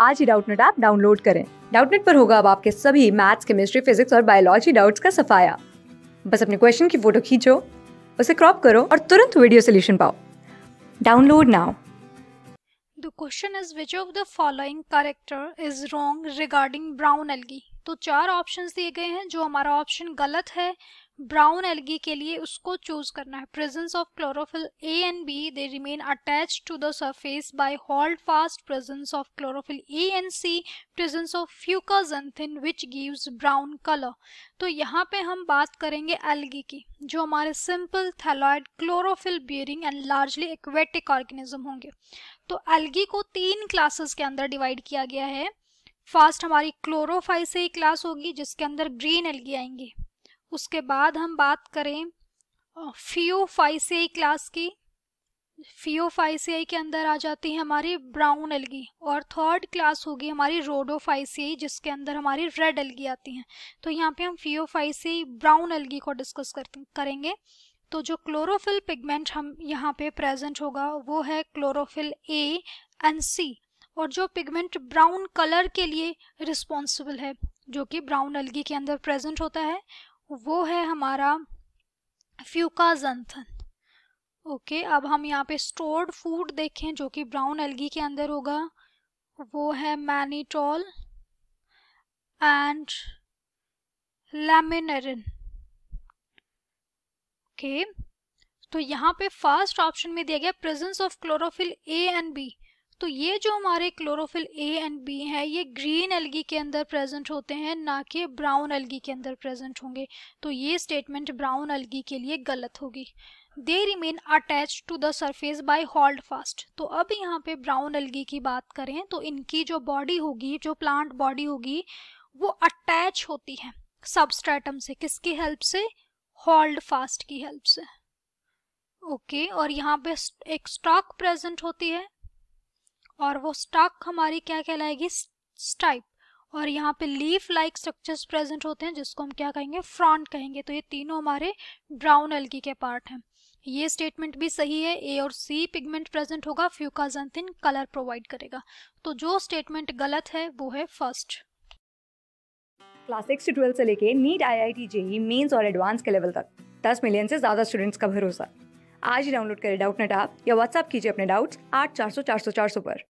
आज ही Doubtnut app download करें डाउटनेट पर होगा अब आपके सभी मैथ्स केमिस्ट्री फिजिक्स और बायोलॉजी डाउट्स का सफाया बस अपने क्वेश्चन की फोटो खींचो उसे क्रॉप करो और तुरंत वीडियो सोल्यूशन पाओ download now the question is which of the following character is wrong regarding brown algae तो चार ऑप्शन दिए गए हैं जो हमारा ऑप्शन गलत है ब्राउन एलगी के लिए उसको चूज करना है presence of chlorophyll A and B they remain attach to the surface by holdfast presence of chlorophyll A and C presence of fucoxanthin which gives brown colour तो यहाँ पे हम बात करेंगे algae की जो हमारे simple thalloid chlorophyll bearing and largely aquatic organism होंगे तो एलगी को तीन क्लासेस के अंदर डिवाइड किया गया है फर्स्ट हमारी क्लोरोफाइल ही क्लास होगी जिसके अंदर ग्रीन एल्गी आएंगे उसके बाद हम बात करें फियोफाइसियाई क्लास की फियोफाइसियाई के अंदर आ जाती है हमारी ब्राउन एल्गी और थर्ड क्लास होगी हमारी रोडोफाइसियाई जिसके अंदर हमारी रेड एलगी आती हैं तो यहाँ पे हम फियोफाइसियाई ब्राउन एलगी को डिस्कस करेंगे तो जो क्लोरोफिल पिगमेंट हम यहाँ पे प्रेजेंट होगा वो है क्लोरोफिल ए एंड सी और जो पिगमेंट ब्राउन कलर के लिए रिस्पॉन्सिबल है जो कि ब्राउन अलगी के अंदर प्रेजेंट होता है वो है हमारा फ्यूकाजंथन ओके okay, अब हम यहाँ पे स्टोर्ड फूड देखें जो कि ब्राउन अलगी के अंदर होगा वो है मैनीटॉल एंड लेमिनरिन ओके तो यहाँ पे फर्स्ट ऑप्शन में दिया गया presence of chlorophyll A and B तो ये जो हमारे क्लोरोफिल ए एंड बी हैं ये ग्रीन एलगी के अंदर प्रेजेंट होते हैं ना कि ब्राउन एलगी के अंदर प्रेजेंट होंगे तो ये स्टेटमेंट ब्राउन एलगी के लिए गलत होगी they remain attach to the surface by holdfast तो अब यहाँ पे ब्राउन एलगी की बात करें तो इनकी जो बॉडी होगी जो प्लांट बॉडी होगी वो अटैच होती है सबस्ट्रेटम से किसकी हेल्प से होल्ड फास्ट की हेल्प से ओके okay, और यहाँ पे एक स्टॉक प्रेजेंट होती है और वो स्टाक हमारी क्या कहलाएगी स्टाइप और यहाँ पे लीफ लाइक स्ट्रक्चर्स प्रेजेंट होते हैं जिसको हम क्या कहेंगे फ्रॉन्ट कहेंगे तो ये तीनों हमारे ब्राउन एल्गी के पार्ट हैं ये स्टेटमेंट भी सही है ए और सी पिगमेंट प्रेजेंट होगा फ्यूका कलर प्रोवाइड करेगा तो जो स्टेटमेंट गलत है वो है फर्स्ट क्लास सिक्स से ट्वेल्थ से लेके NEET I I T JEE mains और एडवांस के लेवल तक दस मिलियन से ज्यादा स्टूडेंट्स का भरोसा आज ही डाउनलोड करें डाउट नेट आप या व्हाट्सअप कीजिए अपने डाउट्स आठ चार सौ चार सौ चार सौ पर